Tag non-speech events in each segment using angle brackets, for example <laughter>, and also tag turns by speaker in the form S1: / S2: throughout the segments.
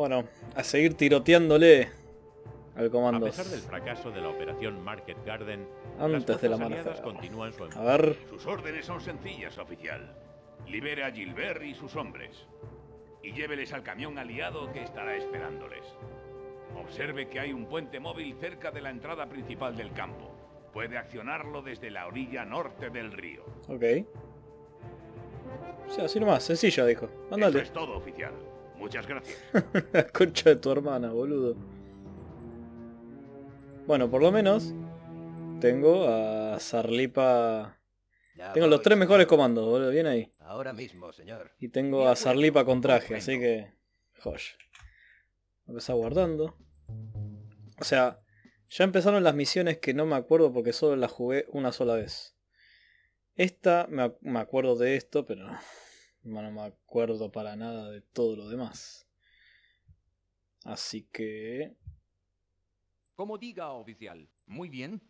S1: Bueno, a seguir tiroteándole al comando. A pesar del
S2: fracaso de la operación Market Garden, antes las de la Continúan a Sus órdenes son sencillas, oficial. Libere a Gilbert y sus hombres y lléveles al camión aliado que estará esperándoles. Observe que hay un puente móvil cerca de la entrada principal del campo. Puede accionarlo desde la orilla norte del río.
S1: Ok. O sea, así nomás, sencillo, dijo. Andale. Eso es todo,
S2: oficial. Muchas gracias. <laughs>
S1: la concha de tu hermana, boludo. Bueno, por lo menos tengo a Sarlipa. tengo los tres mejores comandos, boludo. Bien ahí.
S3: Ahora mismo, señor.
S1: Y tengo a Sarlipa con traje, así que. Josh. Empezar guardando. O sea, ya empezaron las misiones que no me acuerdo porque solo las jugué una sola vez. Esta, me acuerdo de esto, pero no me acuerdo para nada de todo lo demás. Así que...
S4: Como diga, oficial. Muy bien.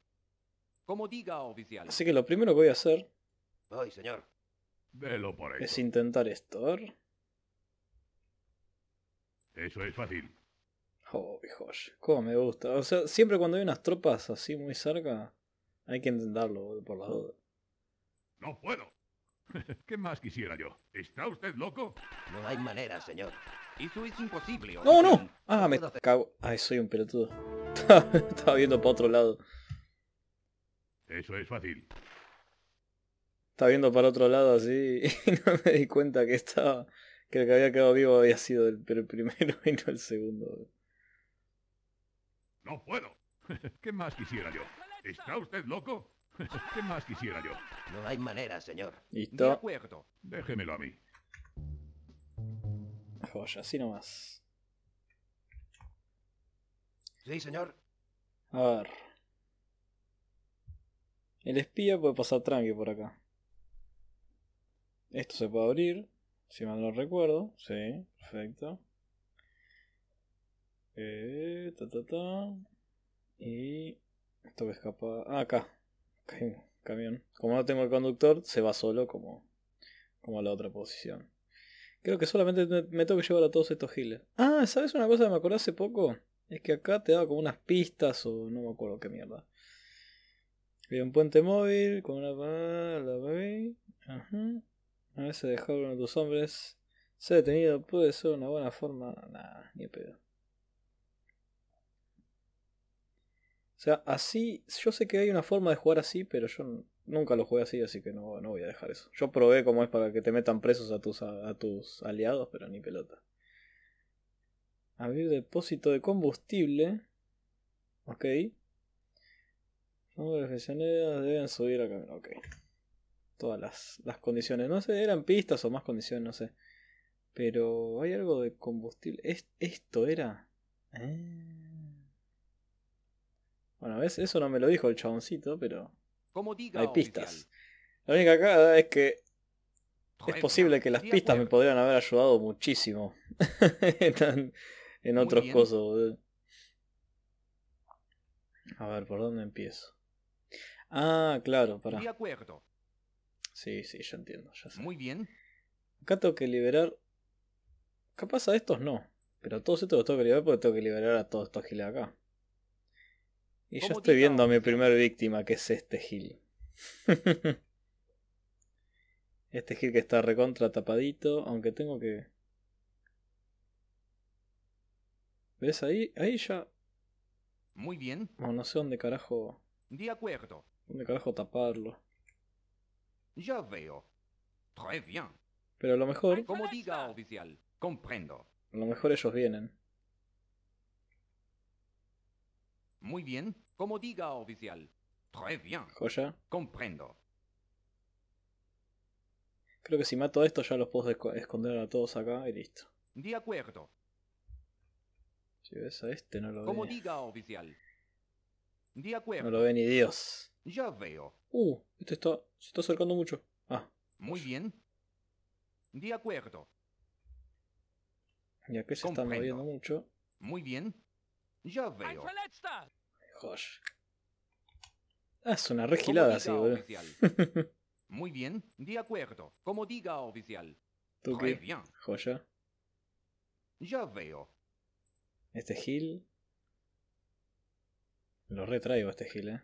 S4: Como diga, oficial. Así
S1: que lo primero que voy a hacer...
S4: Ay, señor.
S2: Velo
S1: por ahí. Es intentar esto,
S2: Eso es fácil.
S1: Oh, hijos. cómo me gusta. O sea, siempre cuando hay unas tropas así muy cerca, hay que intentarlo por las dudas.
S2: No puedo. <laughs> ¿Qué más quisiera yo? ¿Está usted loco? No hay manera, señor. Eso es imposible. No, no.
S1: Ah, me cago. Ay, soy un pelotudo. <laughs> Estaba viendo para otro lado.
S2: Eso es fácil.
S1: Estaba viendo para otro lado así <laughs> y no me di cuenta que estaba. Que el que había quedado vivo había sido el, el primero y no el segundo.
S2: No puedo. ¿Qué más quisiera yo? ¿Está usted loco? <laughs> ¿Qué más quisiera yo? No hay manera, señor. ¿Listo? De acuerdo. Déjemelo a mí.
S1: Joya, así nomás. Sí, señor. A ver. El espía puede pasar tranqui por acá. Esto se puede abrir, si mal no recuerdo. Sí, perfecto. Eh, ta, ta, Y esto que escapa. acá camión. Como no tengo el conductor, se va solo como, como a la otra posición. Creo que solamente me tengo que llevar a todos estos giles. Ah, ¿sabes una cosa que me acordé hace poco? Es que acá te daba como unas pistas o no me acuerdo qué mierda. Había eh, un puente móvil con una... La baby. Ajá. A veces dejar uno de tus hombres Se ha detenido puede ser una buena forma... Nah, ni pedo. O sea, así, yo sé que hay una forma de jugar así, pero yo nunca lo jugué así, así que no, no voy a dejar eso. Yo probé cómo es para que te metan presos a tus, a, tus aliados, pero ni pelota. Abrir depósito de combustible. Ok. Los profesionales deben subir a Ok. Todas las, condiciones. No sé, eran pistas o más condiciones, no sé. Pero hay algo de combustible. ¿Esto era?
S5: ¿eh?
S1: Bueno, Eso no me lo dijo el chaboncito, pero. hay pistas. La única acá es que. Es posible que las pistas me podrían haber ayudado muchísimo. <laughs> en otros cosas. A ver, ¿por dónde empiezo? Ah, claro, para. De acuerdo. Sí, sí, ya entiendo, Muy bien. Acá tengo que liberar. Capaz a estos no. Pero a todos estos los tengo que liberar porque tengo que liberar a todos estos giles acá. Y yo estoy viendo a mi primer víctima, que es este Gil. <laughs> este Gil que está recontra tapadito, aunque tengo que... ¿Ves ahí? Ahí ya... Muy bien. Oh, no, sé dónde carajo...
S4: De acuerdo.
S1: ¿Dónde carajo taparlo?
S4: Ya veo. bien.
S1: Pero a lo mejor...
S4: Como diga, oficial. Comprendo.
S1: A lo mejor ellos vienen.
S4: Muy bien. Como diga, oficial. Très bien. Joya. Comprendo.
S1: Creo que si mato a esto ya los puedo esconder a todos acá y listo.
S4: De acuerdo.
S1: Si ves a este no lo Como
S4: diga, oficial. De acuerdo. No lo ve ni Dios. Ya veo.
S1: Uh, este está, se está acercando
S4: mucho. Ah. Muy bien. De acuerdo. Y aquí se está moviendo mucho. Muy bien. Ya veo.
S1: Ah, es una regilada así, güey. <laughs>
S4: Muy bien, de acuerdo. Como diga, oficial. ¿Tú qué? Bien. Joya. Ya veo.
S1: Este Gil.
S4: Lo retraigo este Gil, eh.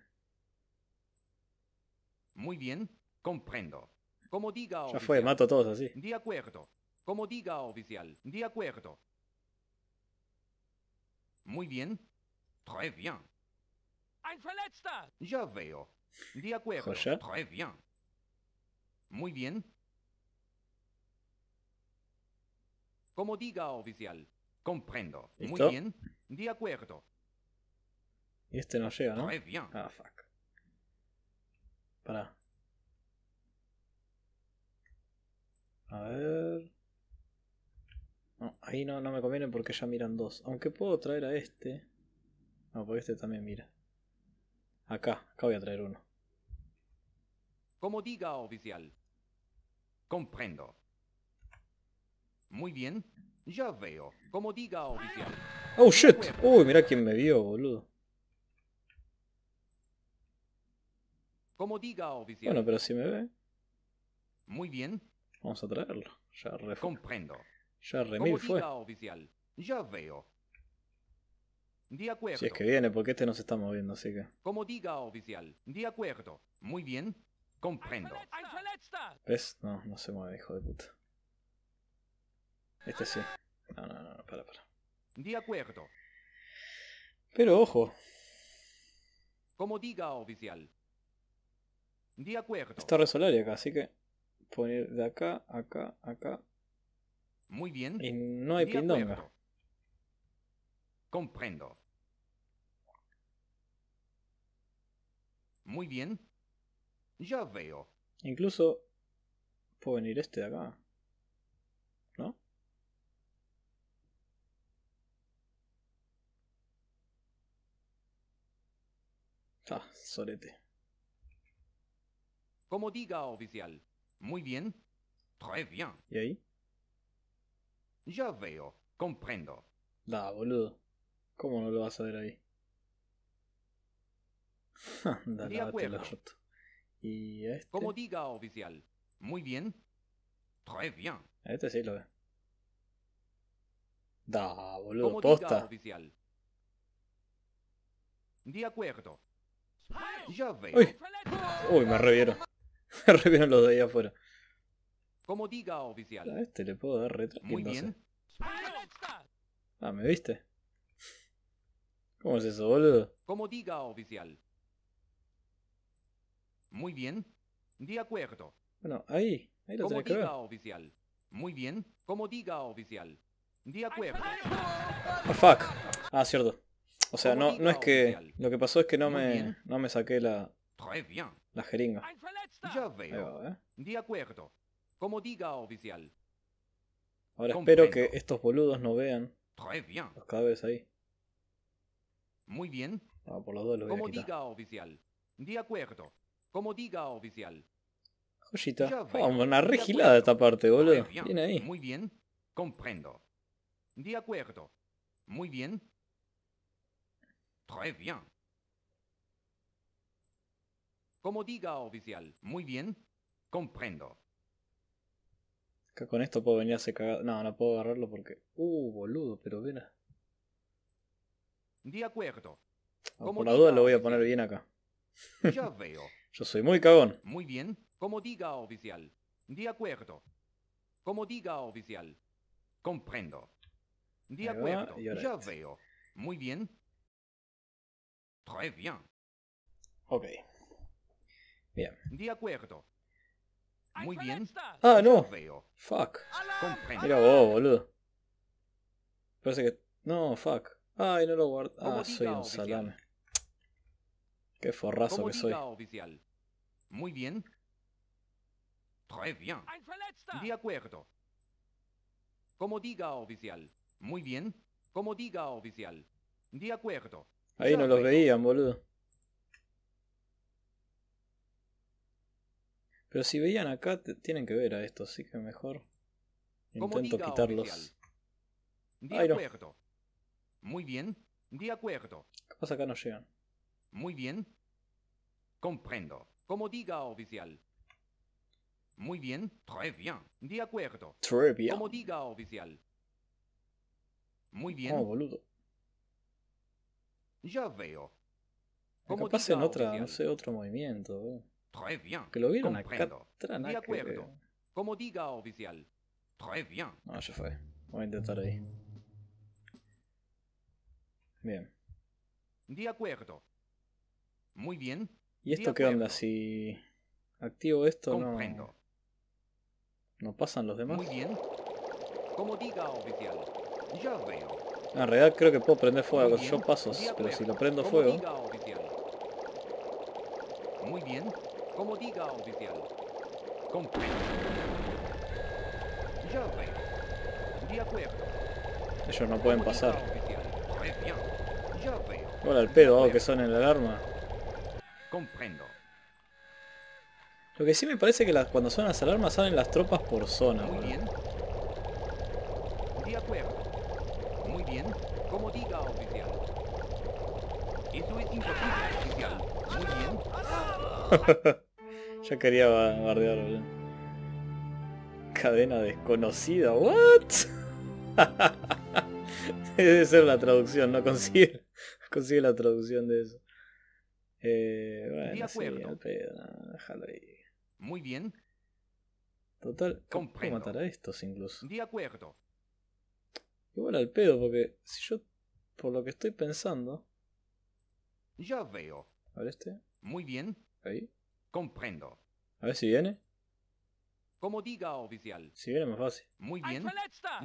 S4: Muy bien, comprendo. Como diga, oficial. Ya fue, mato a todos así. De acuerdo. Como diga, oficial. De acuerdo. Muy bien. Très bien.
S5: Ein Verletzter.
S4: Ya veo. De acuerdo. Très bien. Muy bien. Como diga, oficial. Comprendo. Muy bien. De acuerdo.
S1: este no llega, ¿no? Très bien. Ah, fuck. A ver ahí no, me conviene porque ya miran dos. Aunque puedo traer a este. No, porque este también
S4: mira. Acá, acá voy a traer uno. Como diga, oficial. Comprendo. Muy bien. Ya veo. Como diga, oficial.
S1: Oh, shit. Uy, mira quién me vio, boludo.
S4: Como diga, oficial. Bueno, pero si me ve. Muy bien. Vamos a traerlo. Ya Comprendo. Ya remil fue. Oficial. Ya veo. De acuerdo. Si es que
S1: viene, porque este no se está moviendo, así que.
S4: Como diga, oficial. De acuerdo. Muy bien. Comprendo.
S1: ¿Ves? No, no se mueve, hijo de puta. Este sí. No, no, no, para, para.
S4: De acuerdo. Pero ojo. Como diga, oficial. De acuerdo.
S1: Está resolario acá, así que. Poner de acá, acá, acá,
S4: muy bien. no hay pindonga. Comprendo. Muy bien. Ya veo.
S1: Incluso puedo venir este de acá. ¿No?
S4: Ah, sorete. Como diga, oficial. Muy bien. Très bien. ¿Y ahí? Ya veo, comprendo.
S1: Da, boludo. ¿Cómo no lo vas a ver ahí? Anda, <laughs> de acuerdo. ¿Y este? Como
S4: diga, oficial. Muy bien. Très bien.
S1: este sí lo ve.
S4: Da, boludo, Como posta. Diga, oficial. De acuerdo. Ya veo. Uy, Uy me revieron.
S1: <laughs> me revieron los de ahí afuera.
S4: Como diga, oficial. A este
S1: le puedo dar retro. Muy bien. Ah, ¿me viste? ¿Cómo es eso, boludo?
S4: Como diga, oficial. Muy bien. De acuerdo.
S1: Bueno, ahí. Ahí lo Como tenés que ver.
S4: oficial. Muy bien. Como diga, oficial. De acuerdo. Ah,
S1: fuck. Ah, cierto. O sea, no, no es que... Lo que pasó es que no me, no me saqué la... La jeringa. Ya veo.
S4: ¿eh? De acuerdo. Como diga, oficial.
S1: Ahora espero que estos boludos no vean. Los cables ahí.
S4: Muy bien. Como diga, oficial. De acuerdo. Como diga, oficial.
S1: Joyita. Vamos, una regilada esta parte, boludo.
S4: Muy bien. Comprendo. De acuerdo. Muy bien. Très bien. Como diga, oficial. Muy bien. Comprendo.
S1: Con esto puedo venir a hacer cagado. No, no puedo agarrarlo porque. Uh, boludo, pero mira.
S4: De acuerdo. Con por la duda
S1: lo voy a poner bien acá. Ya <laughs> veo. Yo soy muy cagón.
S4: Muy bien. Como diga, oficial. De acuerdo. Como diga, oficial. Comprendo. De acuerdo. Ya este. veo. Muy bien. Très bien. Ok. Bien. De acuerdo. Muy bien. Ah, no. Fuck. Mira
S1: vos, boludo. Parece que. No, fuck. Ay, no lo guardo. Ah, soy un salame.
S4: Qué forrazo que soy. Muy bien. Très bien. De acuerdo. Como diga, oficial. Muy bien. Como diga, oficial. De acuerdo. Ahí no los veían,
S1: boludo. Pero si veían acá, tienen que ver a esto, así que mejor intento quitarlos.
S4: De acuerdo. Muy bien, de acuerdo. Capaz acá no llegan. Muy bien. Comprendo. Como diga, oficial. Muy bien, très bien. De acuerdo. Très bien. Como diga, oficial. Muy bien. Oh, boludo. Ya veo.
S1: Como pasa en otra, no sé, otro movimiento. Eh.
S4: Que lo vieron acá. acuerdo. Como diga, oficial.
S1: No, ya fue. Voy a intentar ahí. Bien.
S4: acuerdo. Muy bien. ¿Y esto
S1: qué onda? Si activo esto, no. pasan los demás? Muy bien.
S4: Como diga, oficial. Ya veo.
S1: Ah, en realidad creo que puedo prender fuego. Yo paso, pero si lo prendo fuego.
S4: Muy bien. Como diga oficial. Comprendo. Ya veo. De acuerdo.
S1: Ellos no pueden pasar. Hola el pedo oh, que son en la alarma. Comprendo. Lo que sí me parece que cuando suenan las alarmas salen las tropas por zona. Muy bien.
S4: De acuerdo. Muy bien. Como diga oficial. Eso es
S5: imposible, oficial.
S1: Ya <laughs> quería bardear, Cadena desconocida, what? <laughs> Debe ser la traducción, no consigue, <laughs> consigue la traducción de eso. Eh, bueno, de déjalo ahí. Muy bien. Total, ¿cómo matar a estos incluso? De acuerdo. Igual al pedo, porque si yo, por lo que estoy pensando...
S4: Ya veo. A ver este. Muy bien. Ahí. Comprendo. A ver si viene. Como diga, oficial. Si viene más fácil. Muy bien.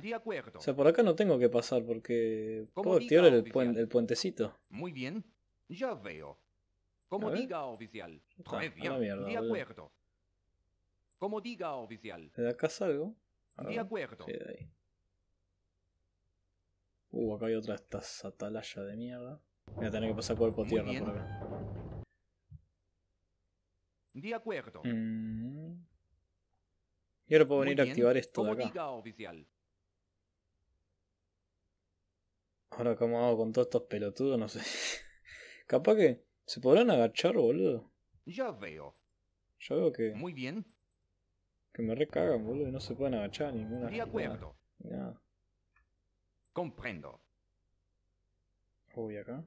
S4: De acuerdo. O sea, por
S1: acá no tengo que pasar porque puedo activar el, el, puentecito.
S4: Muy bien. Ya veo. Como diga, oficial. de acuerdo. Como diga, oficial.
S1: De acá salgo. de acuerdo. Uh, acá hay otra esta atalaya de mierda. Voy a tener que pasar cuerpo tierra por
S4: acá. De acuerdo. Mm.
S1: Y ahora puedo venir a activar esto de
S4: acá. oficial.
S1: Ahora, ¿cómo hago con todos estos pelotudos? No sé. <laughs> Capaz que. ¿Se podrán agachar, boludo?
S4: Ya veo.
S1: Ya veo que. Muy bien. Que me recagan, boludo, y no se pueden agachar ninguna. De acuerdo. Nada.
S4: Comprendo. voy acá.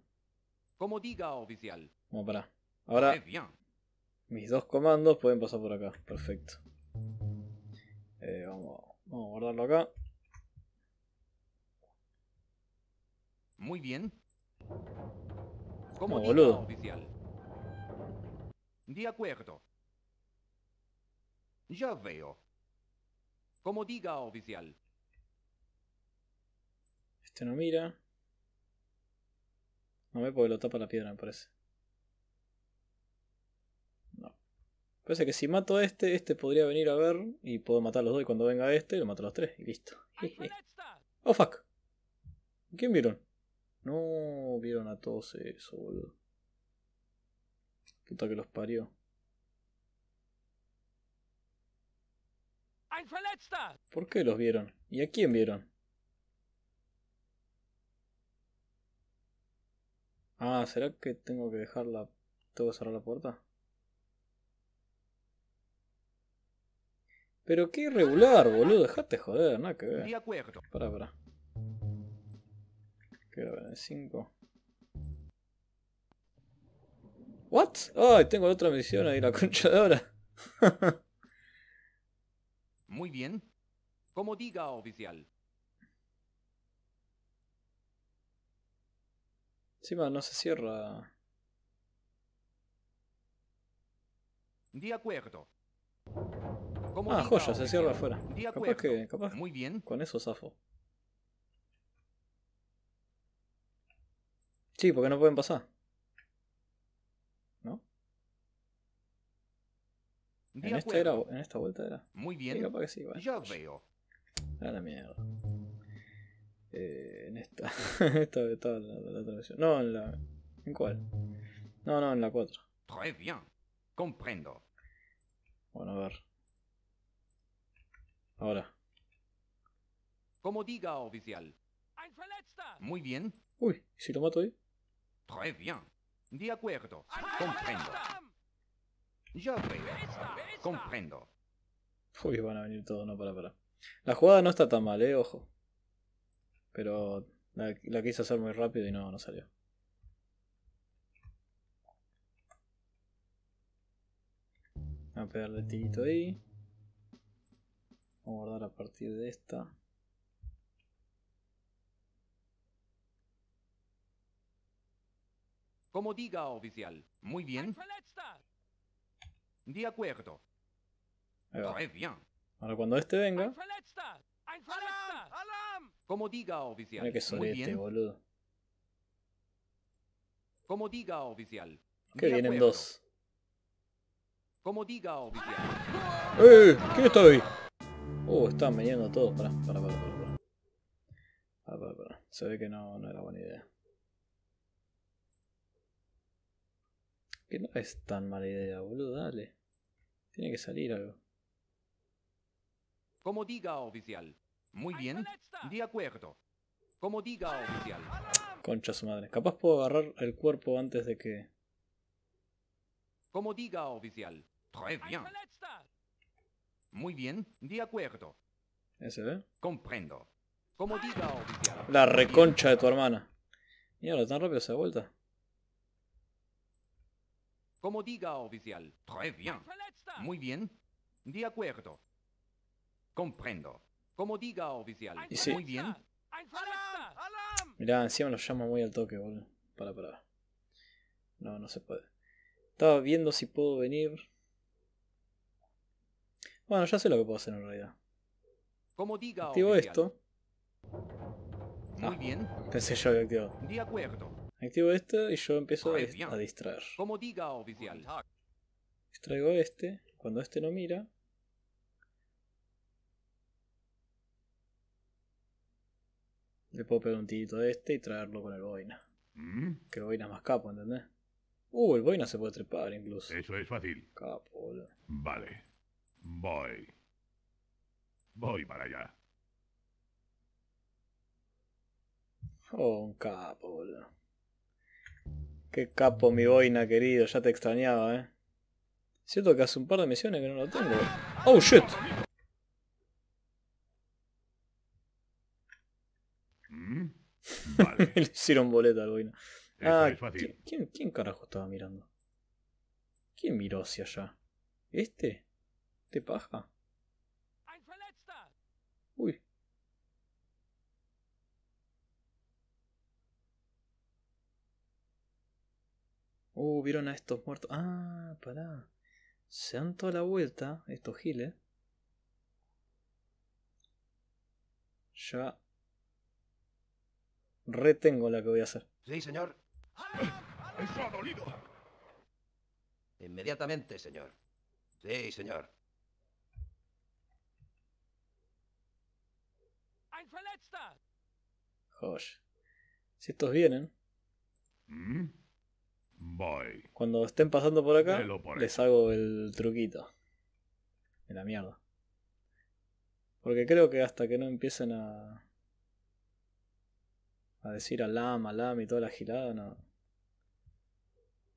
S4: Como diga, oficial.
S1: Vamos pará. Ahora mis dos comandos pueden pasar por acá. Perfecto. Eh, vamos, a guardarlo acá.
S4: Muy bien. Como diga oficial. De acuerdo. Ya veo. Como diga oficial. Este no mira.
S1: No me porque lo tapa la piedra, me parece. Parece que si mato a este, este podría venir a ver y puedo matar a los dos y cuando venga este lo mato a los tres y listo. oh fuck. ¿Quién vieron? No, vieron a todos eso, boludo. Puta que los parió. ¿Por qué los vieron? ¿Y a quién vieron? Ah, ¿será que tengo que dejarla... ¿Tengo que cerrar la puerta? Pero qué irregular, boludo. Dejate joder, nada que ver. De acuerdo. Pará, pará. Quiero ver, 5. ¿What? Ay, tengo otra misión ahí, la conchadora. <laughs>
S4: Muy bien. Como diga, oficial.
S1: Encima no se cierra.
S4: De acuerdo
S1: ah, joya, se cierra afuera. Capaz
S4: que, capaz Muy
S1: bien. Con eso zafo. Sí, porque no pueden pasar. ¿No? En esta, era, en esta vuelta era. Muy bien. Sí, capaz que sí, veo. A la mierda. Eh, en esta. <laughs> esta de toda la, la, No, en la. ¿En cuál? No, no, en la 4.
S4: bien. Comprendo. Bueno, a ver. Ahora. Como diga, oficial. Muy bien. Uy, ¿y si lo mato, ahí? Très bien. De acuerdo. Comprendo. Ya Comprendo.
S1: Uy, van a venir todos, no, para, para. La jugada no está tan mal, eh, ojo. Pero la, quise hacer muy rápido y no, no salió. a pegarle el tirito ahí a guardar a partir de esta.
S4: Como diga, oficial. Muy bien. De acuerdo. Ahora cuando este venga. Como diga, oficial. que Muy bien. boludo. Como diga, oficial. Que vienen dos. Como diga, oficial.
S1: ¡Eh! ¿Quién está Uh, están viniendo todo. para pará, pará, pará. Se ve que no, no era buena idea. Que no es tan mala idea, boludo, dale. Tiene que salir algo.
S4: Como diga, oficial. Muy bien, de acuerdo. Como diga, oficial.
S1: Concha su madre. Capaz puedo agarrar el cuerpo antes de que.
S4: Como diga, oficial. Très bien. Muy bien, de acuerdo. ¿Ese ve? Comprendo. Como diga, oficial.
S1: La reconcha de tu hermana. Mira, tan rápido se da vuelta.
S4: Como diga, oficial. Très bien. Muy bien. De acuerdo. Comprendo. Como diga, oficial. Muy bien.
S1: Mirá, encima lo llama muy al toque, boludo. Para, para. No, no se puede. Estaba viendo si puedo venir. Bueno, ya sé lo que puedo hacer en realidad.
S4: Activo esto. Muy ah, bien.
S1: Pensé yo que activado.
S4: De acuerdo.
S1: Activo esto y yo empiezo a,
S4: distraer. Como diga, oficial.
S1: Distraigo este. Cuando este no mira. Le puedo pegar un tirito de este y traerlo con el boina. ¿Mm? Que el boina es más capo, ¿entendés?
S2: Uh, el boina se puede trepar incluso. Eso es fácil. Capo, Vale. Voy. Voy para allá. Oh, un capo, boludo. Qué capo mi
S1: boina, querido. Ya te extrañaba, eh. Siento que hace un par de misiones que no lo tengo. Oh, shit. Mm, <laughs> vale. Le hicieron boleta al boina. Ah, quién carajo estaba mirando? ¿Quién miró hacia allá? ¿Este? paja Uy. Uh, vieron a estos muertos. Ah, pará. Se han toda la vuelta estos giles. Ya retengo la que voy a hacer.
S3: Sí, señor. Inmediatamente, señor. Sí, señor.
S1: Josh. Si estos vienen. Mm. Voy. Cuando estén pasando por acá, les hago el truquito. De la mierda. Porque creo que hasta que no empiecen a. a decir alam, alam y toda la gilada, no.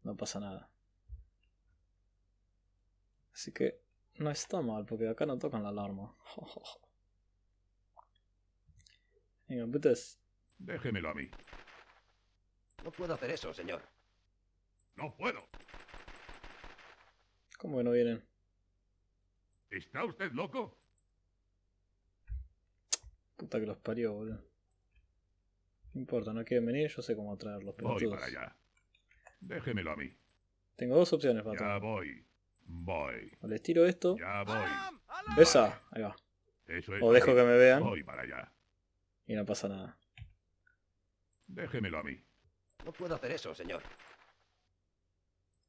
S1: no pasa nada. Así que no está mal, porque acá no tocan la alarma. <laughs> Venga, putas. Déjemelo a mí.
S3: No puedo hacer eso, señor.
S2: No puedo.
S1: ¿Cómo que no vienen?
S2: ¿Está usted loco?
S1: Puta que los parió, boludo. No importa, no quieren venir, yo sé cómo traerlos. Voy para allá. Déjemelo a mí. Tengo dos opciones, pato. Ya voy. Voy. O les tiro esto. Ya voy. Esa. Ahí va. o dejo que me vean. Voy para allá y no pasa nada.
S2: Déjemelo a mí.
S3: No puedo hacer eso, señor.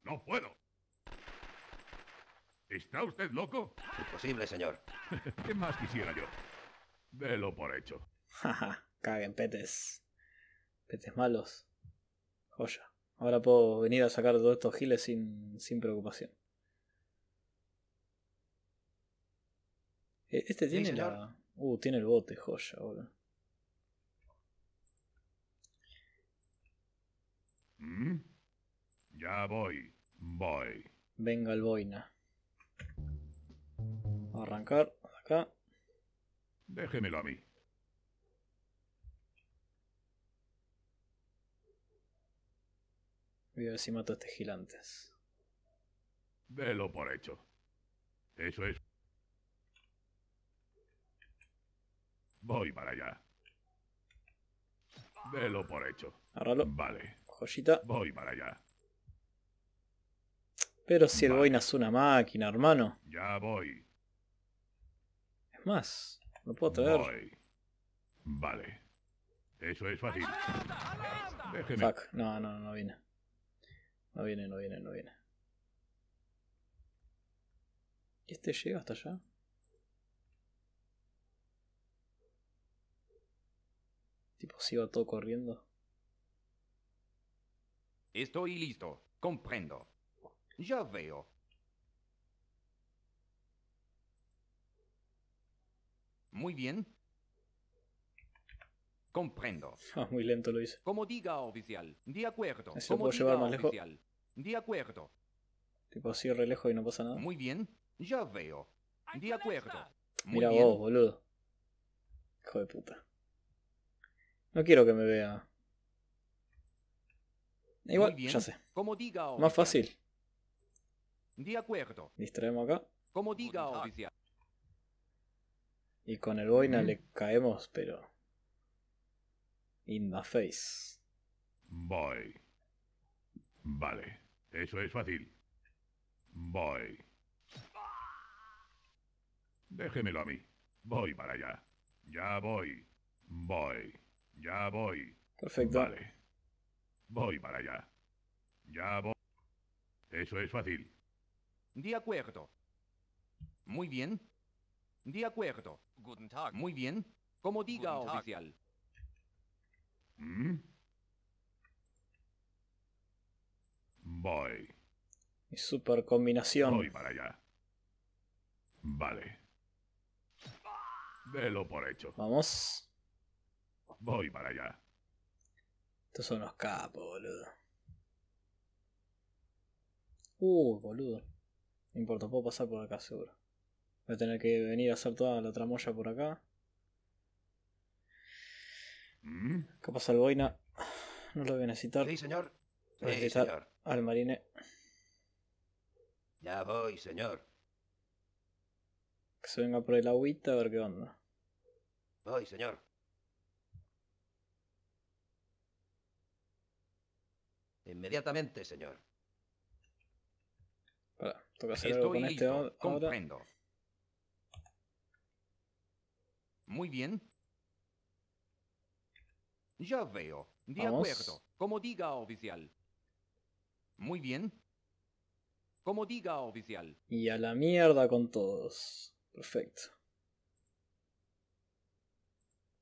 S2: No puedo. ¿Está usted loco? Imposible, señor. <laughs> ¿Qué más quisiera yo? Velo por hecho.
S1: Jaja, caguen petes. Petes malos. Joya. Ahora puedo venir a sacar todos estos giles sin, sin preocupación. Eh, este tiene la... Uh, tiene el bote, joya, boludo.
S2: ¿Mm? Ya voy, voy. Venga el boina. arrancar acá. Déjemelo a mí.
S1: Voy a ver si mato a
S2: este Velo por hecho. Eso es. Voy para allá. Velo por hecho. Arralo. Vale. Voy para allá.
S1: Pero si el Boina es una máquina, hermano.
S2: Ya voy. Es más, lo puedo traer. Vale. Eso es fácil.
S1: Déjeme. Fuck, no, no, no viene. No viene, no viene, no viene. ¿Y este llega hasta allá? Tipo, si va todo corriendo.
S4: Estoy listo. Comprendo. Ya veo. Muy bien. Comprendo. <laughs> Ah, muy lento lo hice. Como diga, oficial. De acuerdo. Eso lo puedo llevar más lejos. De acuerdo. Tipo así re lejos y no pasa nada. Muy bien. Ya veo. De acuerdo. Mira vos, boludo. Hijo de puta.
S1: No quiero que me vea.
S4: Igual, ya sé. Más fácil. De acuerdo.
S1: Distraemos acá. Como diga Y con el boina le caemos, pero.
S2: In the face. Voy. Vale. Eso es fácil. Voy. Déjemelo a mí. Voy para allá. Ya voy. Voy. Ya voy. Perfecto. Vale. Voy para allá. Ya voy. Eso es fácil. De acuerdo. Muy bien.
S4: De acuerdo. Guten Muy bien. Como diga oficial.
S2: ¿Mm?
S1: Voy. super combinación. Voy para allá. Vale.
S2: Velo por hecho. Vamos. Voy para allá. Estos son los capos, boludo.
S1: Uh, boludo. No importa, puedo pasar por acá seguro. Voy a tener que venir a hacer toda la tramoya por acá. ¿Qué mm. pasa el boina? No lo voy a necesitar. Sí, señor. voy a necesitar al marine. Ya voy, señor. Que se venga por el agüita a ver qué onda.
S3: Voy, señor.
S1: Inmediatamente, señor.
S5: toca este
S4: Comprendo. Muy bien. Ya veo. De acuerdo. Como diga, oficial. Muy bien. Como diga, oficial.
S1: Y a la mierda con todos. Perfecto.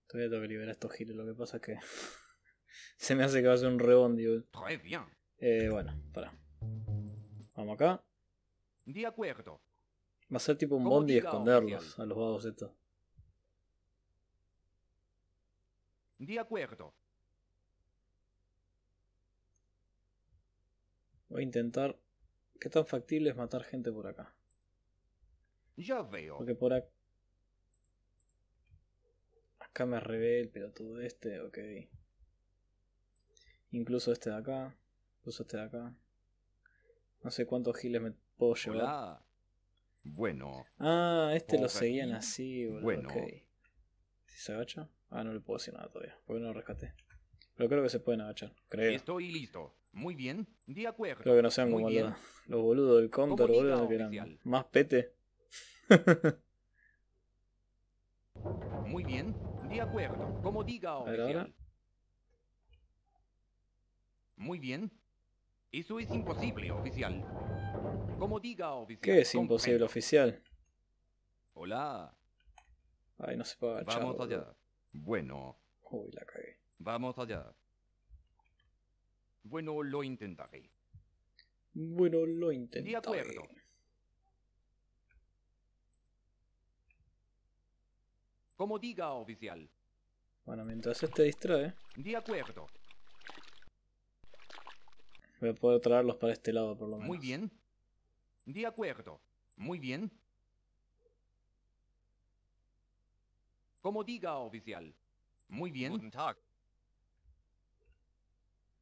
S1: Todavía tengo que liberar estos giros. Lo que pasa es que. <laughs> Se me hace que va a ser un rebondi. güey. Eh, bueno, para, Vamos acá.
S4: De acuerdo.
S1: Va a ser tipo un bondi y esconderlos a los vagos estos. De acuerdo. Voy a intentar. ¿Qué tan factible es matar gente por acá? Ya veo. Porque por acá. Acá me rebel, el todo este, ok. Incluso este de acá. Incluso este de acá. No sé cuántos giles me puedo llevar. Bueno. Ah, este lo seguían así, boludo. Bueno. Okay. ¿Si se agacha? Ah, no le puedo decir nada todavía, porque no lo rescaté. Pero creo que se pueden agachar,
S4: creo. Estoy listo. Muy bien, de acuerdo. Creo que no sean como los,
S1: los, boludos del counter, boludo, más pete. <laughs>
S4: Muy bien, de acuerdo. Como diga muy bien. Eso es imposible, oficial. Como diga, oficial. ¿Qué es
S1: imposible, oficial?
S4: Hola. Ay, no se puede agachar. Vamos allá. Bueno. Uy, la cagué. Vamos allá. Bueno, lo intentaré.
S1: Bueno, lo intentaré. De acuerdo.
S4: Como diga, oficial. Bueno, mientras este distrae. De acuerdo.
S1: Voy a poder traerlos para
S4: este lado, por lo menos. Muy bien. De acuerdo. Muy bien. Como diga, oficial. Muy bien. Guten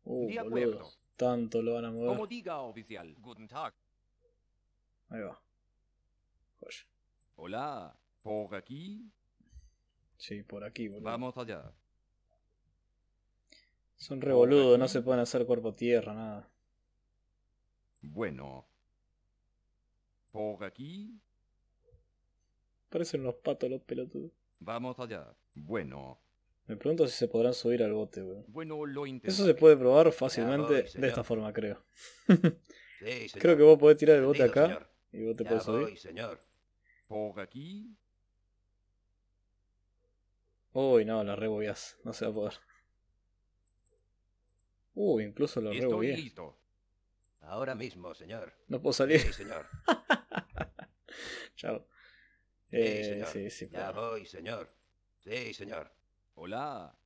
S1: uh, de acuerdo. Tanto lo van a mover. Como
S4: diga, oficial. Guten
S1: Ahí va. Hola. ¿Por aquí? Sí, por aquí, boludo. Vamos allá.
S4: Son revoludos, no se pueden
S1: hacer cuerpo tierra, nada.
S4: Bueno.
S1: aquí. Parecen unos patos los pelotudos. Vamos allá. Bueno. Me pregunto si se podrán subir al bote, weón. Bueno, Eso se puede probar fácilmente de esta forma, creo. <laughs> creo que vos podés tirar el bote acá y vos te podés subir. Uy, no, la rebobias. No se va a poder. Uh, incluso lo veo bien. listo.
S3: Ahora mismo, señor. No puedo salir. Sí, señor. <laughs>
S1: Chao. Sí, eh, Sí, sí, ya
S3: voy, señor. Sí, señor. Hola.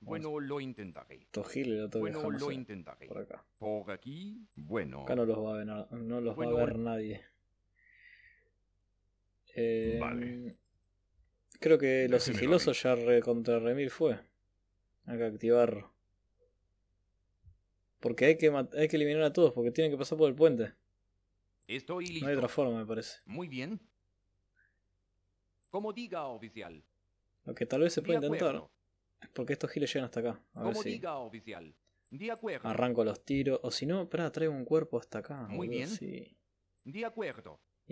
S1: Bueno,
S4: lo intentaré. Togil, lo bueno, lo intentaré. Por acá. Por aquí, bueno. Acá no los
S1: va a ver, nadie. Eh, vale. Em, creo que los sigilosos ya contra Remil fue. Hay que activar porque hay que, eliminar a todos, porque tienen que pasar por el puente. No hay otra forma, me parece. Muy bien.
S4: Como diga, oficial.
S1: Lo que tal vez se puede intentar. Es porque estos giles llegan hasta acá. A ver si Arranco los tiros. O si no, espera, traigo un cuerpo hasta acá. Muy bien. Y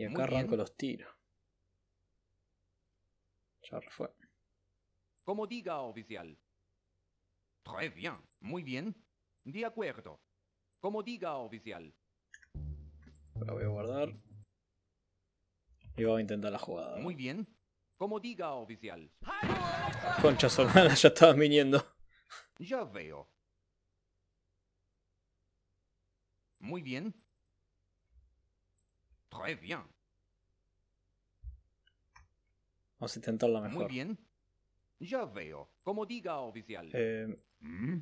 S1: acá arranco
S4: los tiros. Ya fue. Como diga, oficial. bien. Muy bien. De acuerdo. Como diga, oficial. La voy a guardar.
S1: Y vamos a intentar la jugada. Muy
S4: bien. Como diga, oficial.
S1: Concha solana, <laughs> ya estabas viniendo.
S4: Ya veo. Muy bien. Très bien. Vamos a la mejor. Muy bien. Ya veo. Como diga, oficial. Eh... Mm.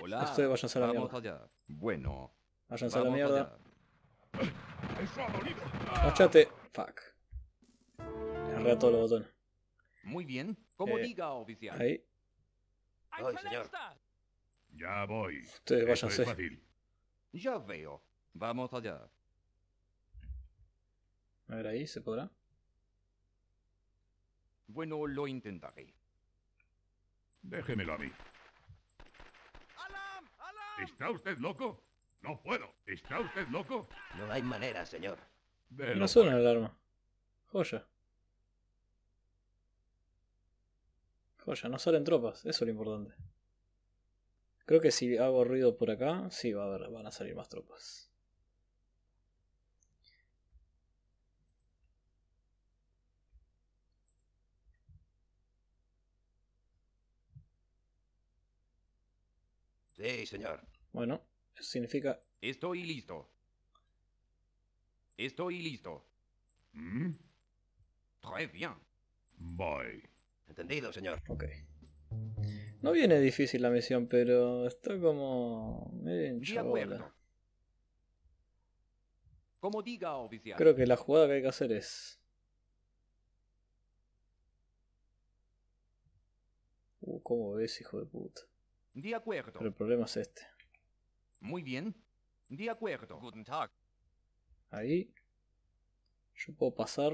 S4: Hola. Ustedes váyanse a la mierda.
S1: Bueno. Váyanse a la mierda. Machate. Fuck. Erré todos los botones. Muy bien. Como diga, eh, oficial. Ahí.
S5: Ay, señor.
S4: Ya voy. Ustedes váyanse. Ya veo. Vamos allá. A ver ahí, ¿se podrá? Bueno, lo intentaré.
S2: Déjemelo a mí.
S4: ¿Está usted loco?
S3: No puedo. ¿Está usted loco? No hay manera, señor.
S1: no suena el arma? Joya. Joya, no salen tropas, eso es lo importante. Creo que si hago ruido por acá, sí va a haber, van a salir más tropas.
S4: Sí, señor. Bueno, significa... Estoy listo. Estoy listo. ¿Mm? Très bien. Voy. Entendido, señor. Ok.
S1: No viene difícil la misión, pero estoy como... Miren,
S4: Como diga, oficial. Creo que
S1: la jugada que hay que hacer es... Uh, ¿cómo ves, hijo de puta?
S4: De acuerdo. Pero
S1: el problema es este.
S4: Muy bien. De acuerdo. Ahí. Yo puedo pasar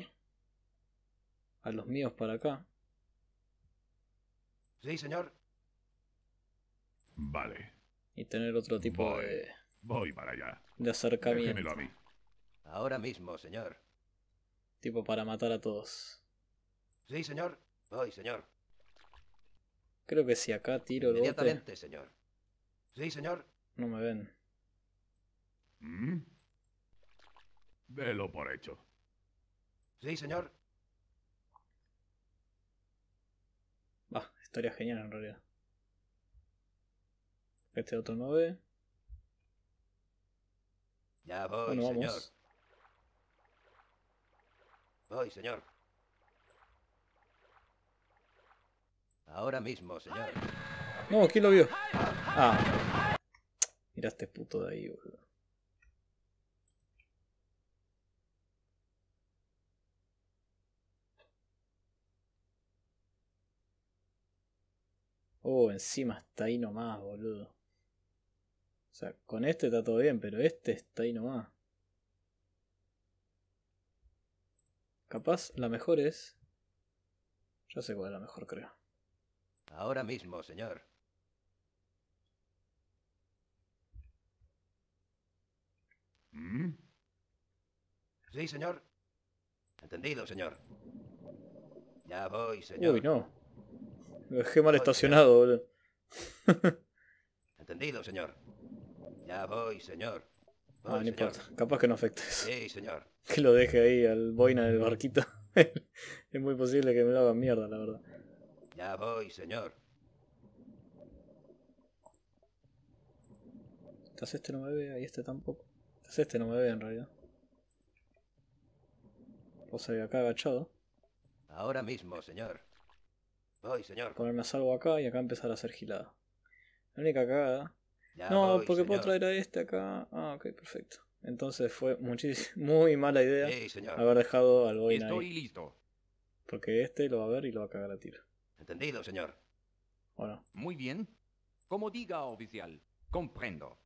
S1: a los míos para acá. Sí, señor. Vale. Y tener otro tipo de. Voy para allá. De acercamiento. a mí. Ahora mismo, señor. Tipo para matar a todos.
S3: Sí, señor. Voy, señor.
S1: Creo que si acá tiro el bote... señor. Sí, señor. No me ven.
S2: mmm Velo por hecho. Sí, señor. Bah, historia
S3: genial
S1: en realidad. Este otro no ve. Ya voy, señor.
S3: Voy, señor. Ahora mismo, señor.
S1: No, ¿quién lo vio? Ah. Mira este puto de ahí, boludo. Oh, encima está ahí nomás, boludo. O sea, con este está todo bien, pero este está ahí nomás. Capaz la mejor es... Ya sé cuál es la mejor, creo.
S3: Ahora mismo, señor. Sí, señor. Entendido, señor. Ya voy, señor. Uy, no.
S1: Lo dejé mal estacionado, boludo. <laughs>
S3: Entendido, señor. Ya voy, señor.
S1: ah, no importa. Capaz que no afecte
S3: Sí, señor.
S1: <laughs> Que lo deje ahí al boina del barquito. <laughs> es muy posible que me lo hagan mierda, la verdad.
S3: Ya voy, señor.
S1: Entonces este no me ve y este tampoco. Es este, no me ve en realidad. ¿O se acá agachado.
S3: Ahora mismo, señor. Voy, señor. Ponerme
S1: a salvo acá y acá empezar a hacer gilada. La única cagada. no, porque puedo traer a este acá. Ah, ok, perfecto. Entonces fue <laughs> muy mala idea haber dejado al boina Estoy listo. Porque este lo va a ver y lo va a cagar a tiro.
S4: Entendido, señor. Bueno. Muy bien. Como diga, oficial. Comprendo.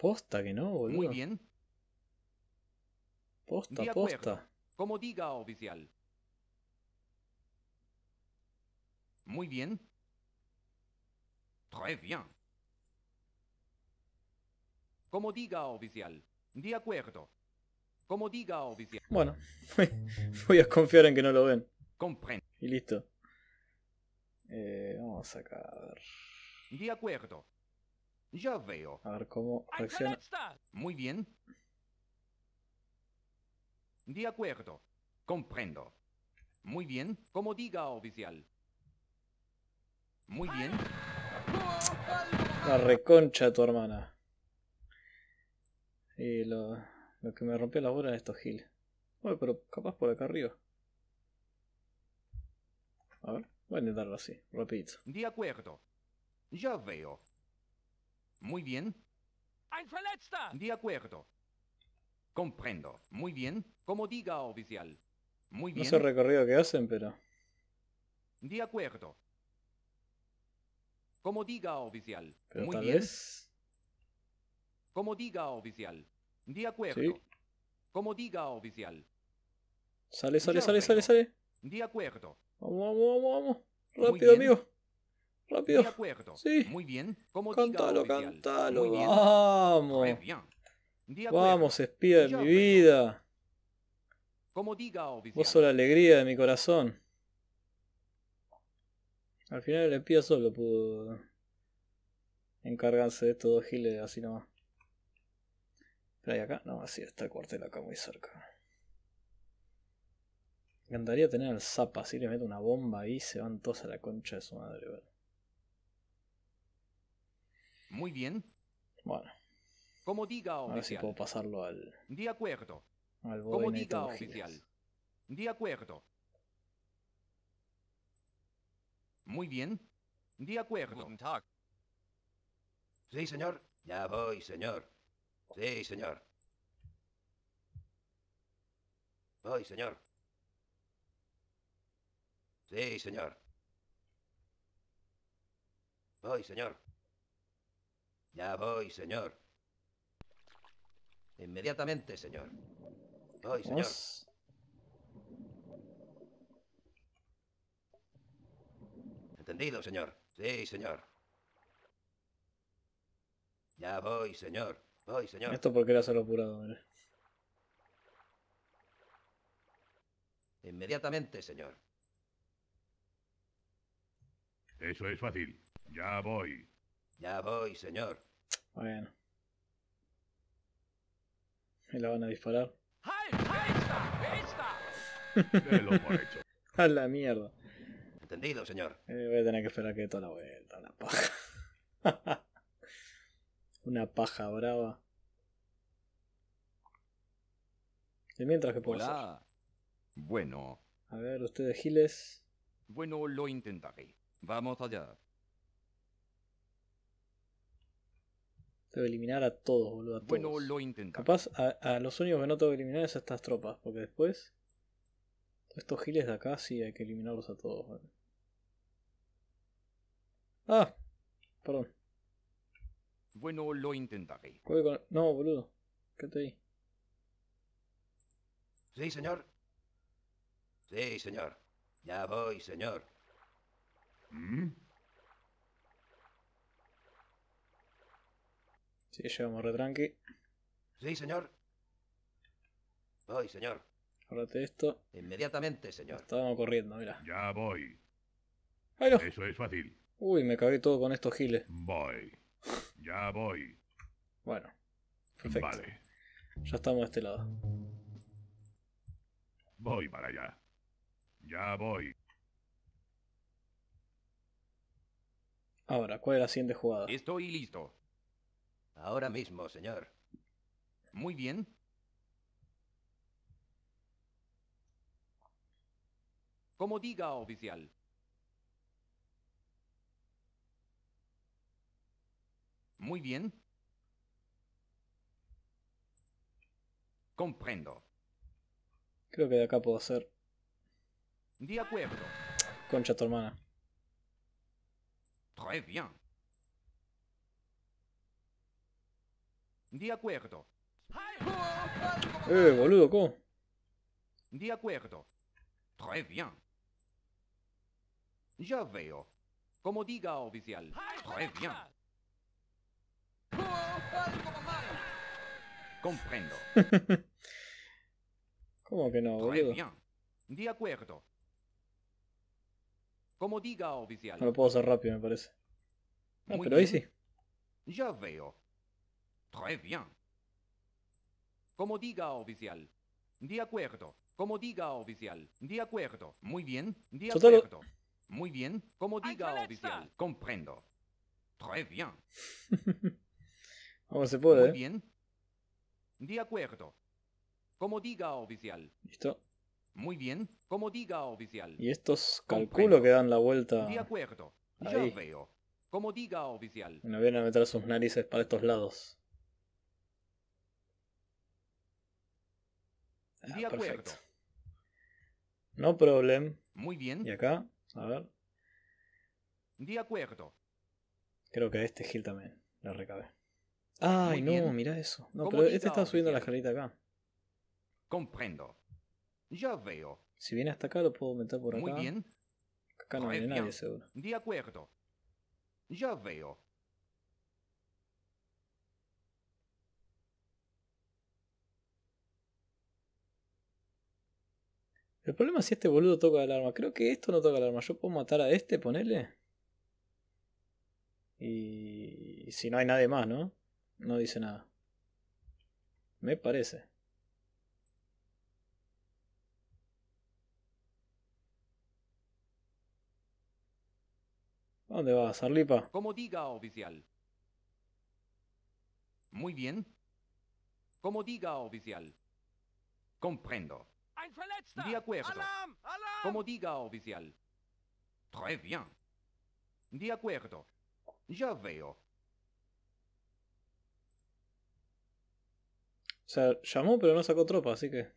S1: Posta que no, boludo. Muy bien. Posta, posta.
S4: Como diga, oficial. Muy bien. Très bien. Como diga, oficial. De acuerdo. Como diga, oficial. Bueno,
S1: <laughs> voy a confiar en que no lo ven. Comprende. Y listo. Eh, vamos a
S4: sacar. De acuerdo. Ya veo. A ver cómo reacciona. Muy bien. De acuerdo. Comprendo. Muy bien. Como diga, oficial. Muy bien.
S5: La
S1: reconcha tu hermana. Y lo, lo que me rompió la bola de estos Gil. Bueno, pero capaz por acá arriba.
S4: A ver, voy a intentarlo así, rapidito. De acuerdo. Ya veo. Muy bien. De acuerdo. Comprendo. Muy bien. Como diga, oficial. Muy bien. No sé el
S1: recorrido que hacen, pero...
S4: De acuerdo. Como diga, oficial. Muy bien. Como diga, oficial. De acuerdo. Como diga, oficial.
S1: Sale, sale, sale, sale, sale.
S4: De acuerdo.
S1: vamos, vamos, vamos. Rápido, amigo. Rápido. Sí. Muy bien.
S4: Como cántalo, cántalo.
S1: Vamos. Vamos, espía de mi vida. Como diga Vos sos la alegría de mi corazón. Al final el espía solo pudo encargarse de estos dos giles así nomás. Pero hay acá, no, así está el cuartel acá muy cerca. Me encantaría tener al Zapa, así le meto una bomba ahí y se van todos a la concha de su madre,
S4: muy bien. Bueno. Como diga oficial. A ver si puedo pasarlo al. De acuerdo. Al Como diga oficial. De acuerdo. Muy bien. De acuerdo. Sí, señor. Ya voy, señor.
S3: Sí, señor. Voy, señor. Sí, señor. Voy, señor. Ya voy, señor. Inmediatamente, señor. Voy, señor. Entendido, señor. Sí, señor. Ya voy, señor. Voy, señor. Esto
S1: porque era solo apurado, ¿eh? Inmediatamente,
S3: señor.
S2: Eso es fácil.
S3: Ya voy. Ya voy, señor.
S1: Bueno. ¿Me la van a disparar?
S5: <laughs>
S1: a la mierda. Entendido, señor. Eh, voy a tener que esperar que toda la vuelta,
S2: Una paja.
S1: <laughs> una paja brava.
S4: Y mientras
S2: que puedo Hacer?
S4: Bueno. A ver, ustedes giles. Bueno, lo intentaré. Vamos allá.
S1: Tengo que eliminar a todos, boludo. Bueno, lo intentamos. Capaz a, los únicos que no tengo que eliminar es a estas tropas, porque después. Estos giles de acá sí hay que eliminarlos a todos. Ah, perdón.
S4: Bueno, lo intentaré.
S1: No, boludo. ¿Qué te di?
S4: Sí, señor.
S3: Sí, señor. Ya voy, señor.
S1: ¿Mm? Sí, llevamos retranqui.
S3: Sí, señor. Voy, señor.
S1: te esto. Inmediatamente, señor. Estábamos corriendo, mira. Ya voy. Ay, Eso es fácil. Uy, me cagué todo con estos giles. Voy. Ya voy. Bueno. Perfecto.
S2: Vale. Ya estamos de este lado. Voy para allá. Ya voy.
S3: Ahora, ¿cuál es la siguiente jugada? Estoy listo. Ahora mismo, señor.
S4: Muy bien. Como diga, oficial. Muy bien.
S1: Comprendo. Creo que de acá puedo hacer. De acuerdo. Concha tu hermana.
S4: Très bien. De acuerdo. Eh, boludo, ¿cómo? De acuerdo. Très bien. Ya veo. Como diga, oficial. Très bien. Comprendo. <laughs> ¿Cómo que no, boludo? De acuerdo. Como diga, oficial. No lo puedo
S1: hacer rápido, me parece.
S4: Ah, pero ahí sí. Ya veo. Très bien. Como diga, oficial. De acuerdo. Como diga, oficial. De acuerdo. Muy bien. De acuerdo. Muy bien. Como diga, oficial. Comprendo. Très bien. <laughs> ¿Cómo se puede. Muy eh? bien. De acuerdo. Como diga, oficial. Listo. Muy bien. Como diga, oficial. Y
S1: estos calculo que dan la vuelta. De
S4: acuerdo. Ahí. veo. Como diga, oficial.
S1: me vienen a meter sus narices para estos lados.
S4: ah, No problem. Muy bien. Y acá, a ver. De acuerdo.
S1: Creo que a este Gil también la recabe Ay, no, mira eso. No, pero este está
S4: subiendo la escalita acá. Comprendo. Ya veo. Si
S1: viene hasta acá, lo puedo
S4: aumentar por acá. Muy bien. Acá no viene nadie, seguro. De acuerdo. Ya veo. El problema
S1: es si este boludo toca el arma. Creo que esto no toca el arma. Yo puedo matar a este, ponerle. Y... si no hay nadie más, ¿no? No dice nada. Me parece.
S4: ¿Dónde vas, Arlipa? Como diga, oficial. Muy bien. Como diga, oficial. Comprendo. De acuerdo. Como diga, oficial. Très bien. De acuerdo. Ya veo.
S1: Se llamó pero no sacó tropa, así que...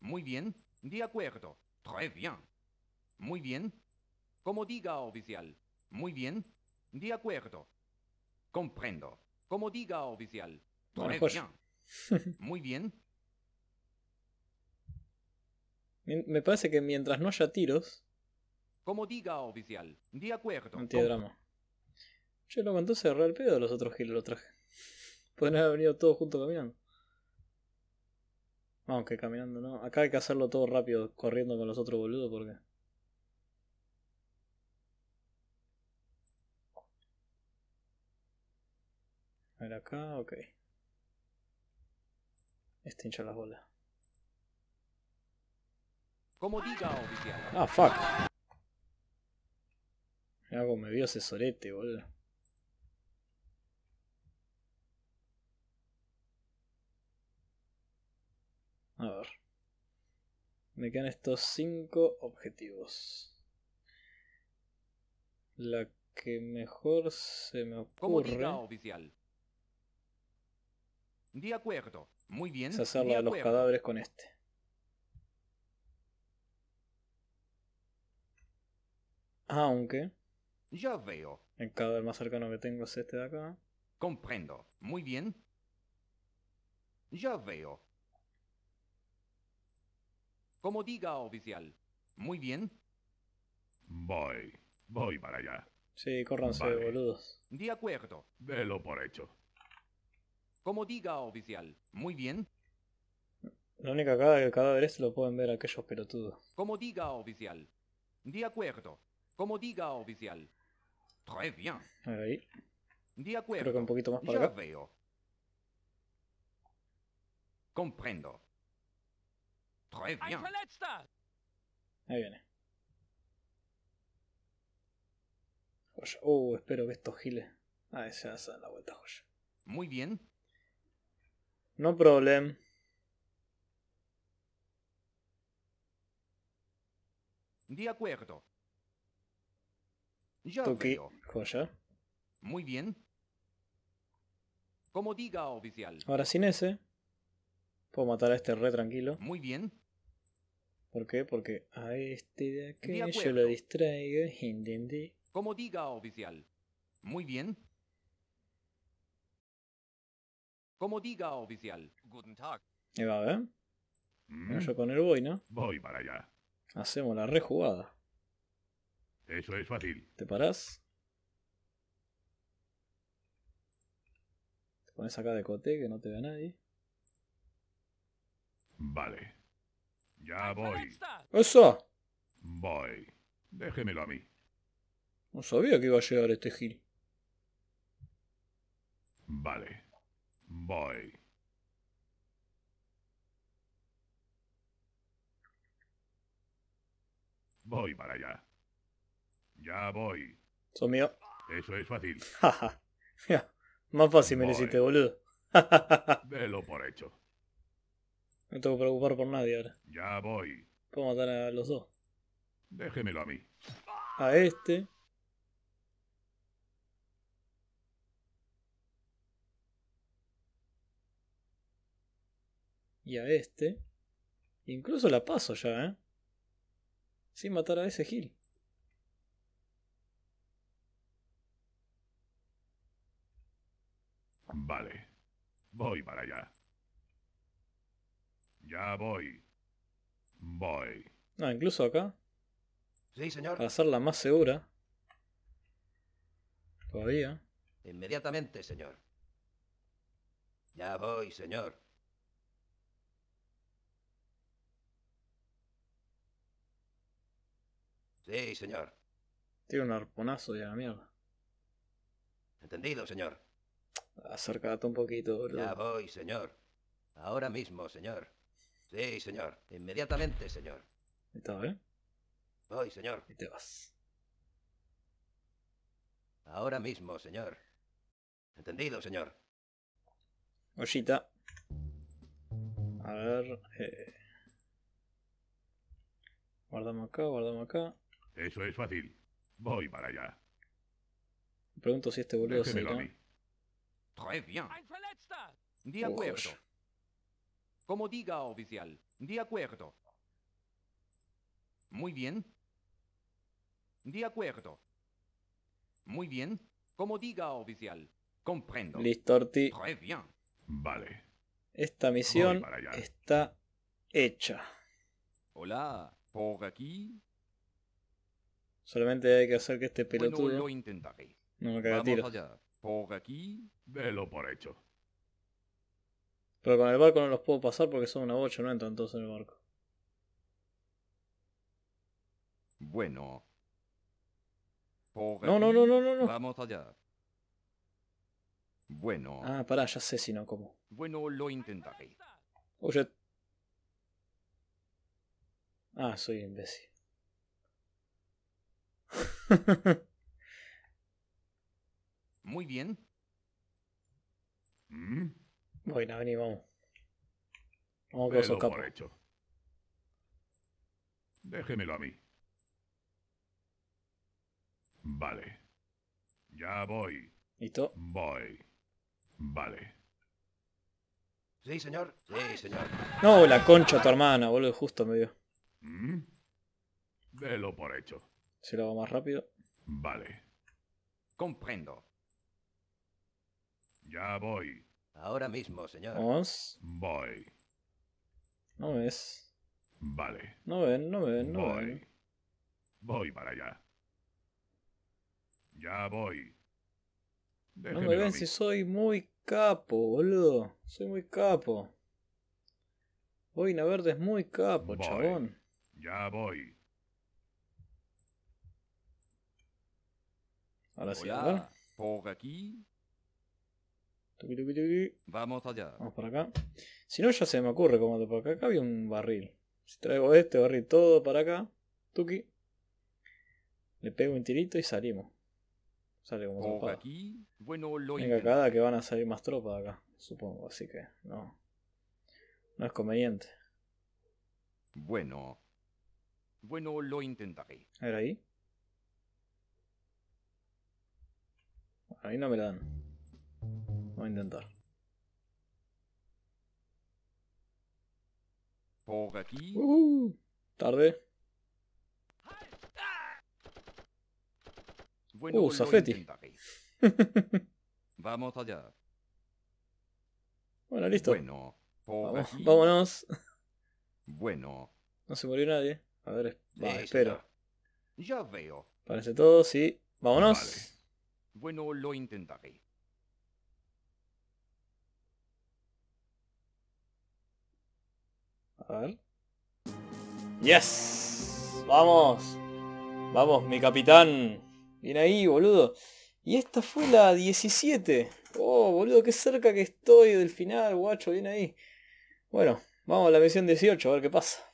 S4: Muy bien. De acuerdo. Très bien. Muy bien. Como diga, oficial. Muy bien. De acuerdo. Comprendo. Como diga, oficial.
S2: Très pues, bien. <laughs>
S4: Muy bien.
S1: Me parece que mientras no haya tiros.
S4: Como diga, oficial. De acuerdo. Antidrama.
S1: yo lo mandó cerrar el pedo a los otros que lo traje. <laughs> Pueden haber venido todos juntos caminando. Aunque caminando no. Acá hay que hacerlo todo rápido, corriendo con los otros boludos, porque. A ver acá, ok. Este la las bolas.
S5: Como diga oficial.
S1: Ah, fuck. me vio asesorete, asesorete, boludo. A ver. Me quedan estos cinco objetivos. La que mejor se me ocurre. Como diga oficial.
S4: De acuerdo. Muy bien. Se hacerla a los cadáveres con este.
S1: Ah, aunque. Ya veo. El cadáver más cercano que tengo es este de acá.
S4: Comprendo. Muy bien. Ya veo. Como diga, oficial. Muy bien. Voy. Voy para allá. Sí, córranse, boludos. De acuerdo. Velo por hecho. Como diga, oficial. Muy bien. La
S1: única cagada que el cadáver lo pueden ver aquellos pelotudos.
S4: Como diga, oficial. De acuerdo. Como diga, oficial. Très bien. Ahí. De acuerdo. Creo que un poquito más para ya veo. Comprendo. Très bien. Ahí viene.
S1: Oh, Uh, espero que estos giles. Ah, se hace la vuelta,
S4: joya. Muy bien. No problem. De acuerdo. Ya Toque veo. Muy bien. Como diga, oficial. Ahora
S1: sin ese. Puedo matar a
S4: este re tranquilo.
S1: Muy bien. ¿Por qué? Porque a este de aquí yo le distraigo.
S4: Entendí. Como diga, oficial. Muy bien. Como diga, oficial. Guten Tag. Y
S1: va, a ¿eh? ver.
S2: Mm. Yo con el
S1: voy, ¿no? Voy para allá. Hacemos la rejugada.
S2: Eso es fácil.
S1: ¿Te parás? Te pones acá de cote que no te vea nadie.
S2: Vale. Ya voy. ¡Eso! Voy. Déjemelo a mí. No sabía que iba a llegar este gil. Vale. Voy Voy para allá. Ya voy. son mío. Eso es fácil. <laughs> ja
S1: más fácil me lo hiciste, boludo. <laughs>
S2: Velo por hecho.
S1: No tengo que preocupar por nadie ahora. Ya voy. Puedo matar a los dos.
S2: Déjemelo a mí. A este.
S1: y a este. Incluso la paso ya, ¿eh? Sin matar a ese Gil.
S2: Vale. Voy para allá. Ya voy. Voy. Ah, incluso acá. Sí, señor. Para hacerla
S1: más segura. Todavía. Inmediatamente,
S3: señor. Ya voy, señor. Sí, señor.
S1: Tiene un arponazo ya, la mierda. Entendido, señor. Acércate un poquito, boludo. Ya voy,
S3: señor. Ahora mismo, señor. Sí, señor. Inmediatamente, señor. ¿Está bien? ¿eh? Voy, señor. Y te vas. Ahora mismo, señor. Entendido,
S1: señor. Ollita. A ver. Eh. Guardamos acá, guardamos acá.
S2: Eso es fácil. Voy para allá.
S4: pregunto si este boludo se Muy bien. De acuerdo. Como diga, oficial. De acuerdo. Muy bien. De acuerdo. Muy bien. Como diga, oficial. Comprendo.
S1: Listo, Orti. bien. Vale. Esta misión
S4: está
S1: hecha. Hola, por aquí. Solamente hay que hacer que este pelotudo
S2: no me caga tiro. Por aquí, velo por hecho.
S1: Pero con el barco no los puedo pasar porque son una bocha, no entran
S4: todos en el barco. Bueno. no, no, no, no, no, Vamos allá.
S1: Bueno. Ah, pará, ya sé si no, ¿cómo?
S4: Bueno, lo intentaré. Oye. Ah, soy imbécil. <laughs> Muy bien. Mm. Voy, Bueno, vení, vamos.
S2: Vamos con esos capos hecho. Déjemelo a mí. Vale. Ya voy. ¿Listo? Voy. Vale.
S3: Sí, señor. Sí, señor.
S1: No, la concha tu hermana, boludo, justo me dio. Mm.
S4: Velo por hecho.
S1: Si lo hago más rápido.
S2: Vale. Comprendo. Ya voy. Ahora mismo, señor. Vamos. Voy. No ves. Vale. No ven, no ven, no voy. ven. Voy para allá. Ya voy.
S1: no me ven si soy muy capo, boludo. Soy muy capo. Voy verde es muy capo, chabón.
S2: Ya voy. Ahora sí, ¿verdad? Por aquí.
S4: Vamos allá. Vamos
S1: para acá. Si no, ya se me ocurre cómo para acá. Acá había un barril. Si traigo este barril todo para acá. Tuki. Le pego un tirito y salimos. Sale como Por
S4: aquí. Bueno, Venga, cada
S1: que van a salir más tropas de acá, supongo. Así que no. No es conveniente. Bueno.
S4: Bueno, lo intentaré.
S1: ¿Era ahí? Ahí no me la dan. Voy a intentar.
S4: Por aquí. Uh tarde. Bueno, uh, <laughs> Vamos allá. Bueno, listo. Bueno, vámonos. Bueno. No se murió nadie. A ver, va, espero. Ya veo. Parece todo, sí. Vámonos. Bueno, lo intentaré. A
S1: ver. ¡Yes! ¡Vamos! Vamos, mi capitán. Bien ahí, boludo. Y esta fue la 17. Oh, boludo, qué cerca que estoy del final, guacho. Bien ahí. Bueno, vamos a la misión 18, a ver qué pasa.